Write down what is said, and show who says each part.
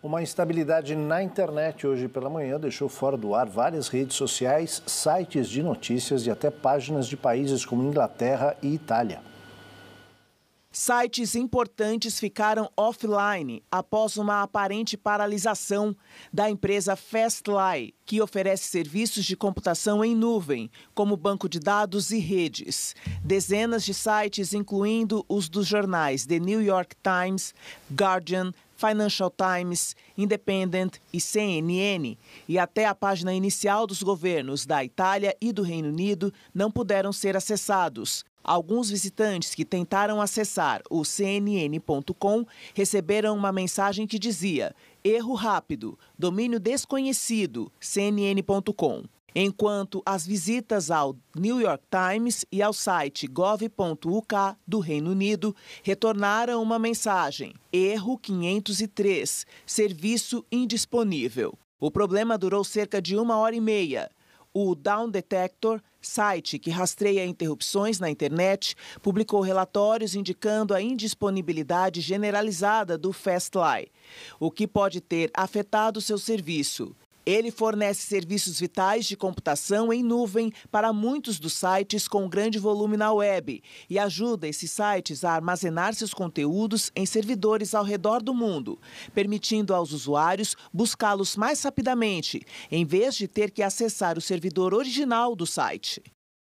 Speaker 1: Uma instabilidade na internet hoje pela manhã deixou fora do ar várias redes sociais, sites de notícias e até páginas de países como Inglaterra e Itália. Sites importantes ficaram offline após uma
Speaker 2: aparente paralisação da empresa Fastly, que oferece serviços de computação em nuvem, como banco de dados e redes. Dezenas de sites, incluindo os dos jornais The New York Times, Guardian, Financial Times, Independent e CNN, e até a página inicial dos governos da Itália e do Reino Unido não puderam ser acessados. Alguns visitantes que tentaram acessar o cnn.com receberam uma mensagem que dizia: erro rápido, domínio desconhecido, cnn.com enquanto as visitas ao New York Times e ao site gov.uk do Reino Unido retornaram uma mensagem: erro 503, serviço indisponível. O problema durou cerca de uma hora e meia. O Down Detector, site que rastreia interrupções na internet, publicou relatórios indicando a indisponibilidade generalizada do Fastly, o que pode ter afetado seu serviço. Ele fornece serviços vitais de computação em nuvem para muitos dos sites com grande volume na web e ajuda esses sites a armazenar seus conteúdos em servidores ao redor do mundo, permitindo aos usuários buscá-los mais rapidamente, em vez de ter que acessar o servidor original do site.